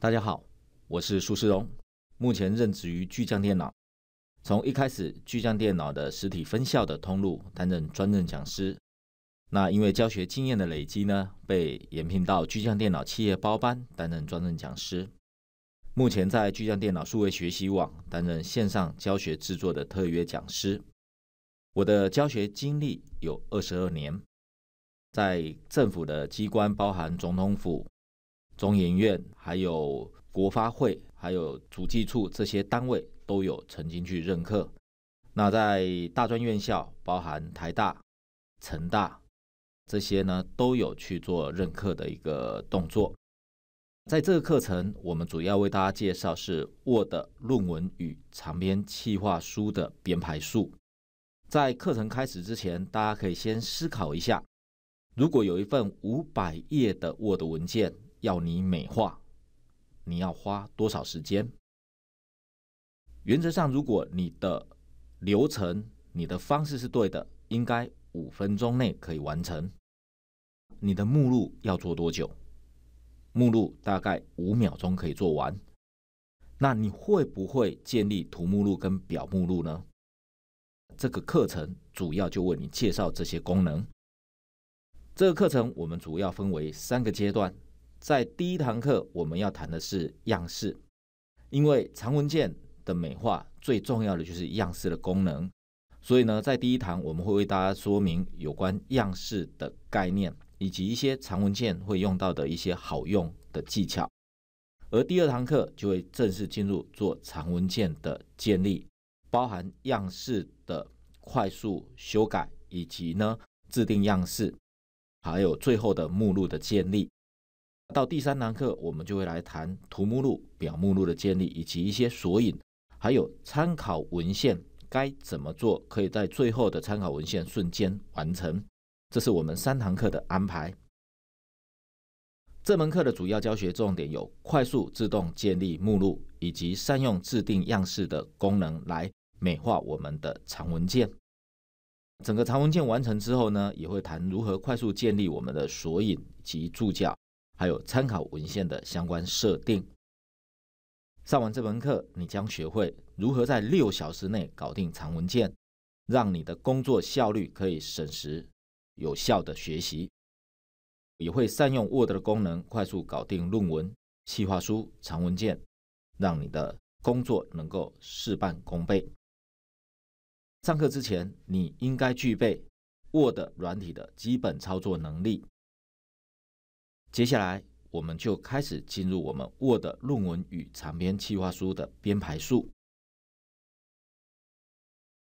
大家好，我是苏世荣，目前任职于巨匠电脑。从一开始，巨匠电脑的实体分校的通路担任专任讲师。那因为教学经验的累积呢，被延聘到巨匠电脑企业包班担任专任讲师。目前在巨匠电脑数位学习网担任线上教学制作的特约讲师。我的教学经历有二十二年，在政府的机关包含总统府。中研院、还有国发会、还有主计处这些单位都有曾经去认课。那在大专院校，包含台大、成大这些呢，都有去做认课的一个动作。在这个课程，我们主要为大家介绍是 Word 论文与长篇企划书的编排术。在课程开始之前，大家可以先思考一下：如果有一份五百页的 Word 文件。要你美化，你要花多少时间？原则上，如果你的流程、你的方式是对的，应该五分钟内可以完成。你的目录要做多久？目录大概五秒钟可以做完。那你会不会建立图目录跟表目录呢？这个课程主要就为你介绍这些功能。这个课程我们主要分为三个阶段。在第一堂课，我们要谈的是样式，因为长文件的美化最重要的就是样式的功能。所以呢，在第一堂我们会为大家说明有关样式的概念，以及一些长文件会用到的一些好用的技巧。而第二堂课就会正式进入做长文件的建立，包含样式的快速修改，以及呢制定样式，还有最后的目录的建立。到第三堂课，我们就会来谈图目录、表目录的建立，以及一些索引，还有参考文献该怎么做，可以在最后的参考文献瞬间完成。这是我们三堂课的安排。这门课的主要教学重点有快速自动建立目录，以及善用制定样式的功能来美化我们的长文件。整个长文件完成之后呢，也会谈如何快速建立我们的索引及注脚。还有参考文献的相关设定。上完这门课，你将学会如何在六小时内搞定长文件，让你的工作效率可以省时有效的学习。也会善用 Word 的功能，快速搞定论文、计划书、长文件，让你的工作能够事半功倍。上课之前，你应该具备 Word 软体的基本操作能力。接下来，我们就开始进入我们 Word 论文与长篇计划书的编排术。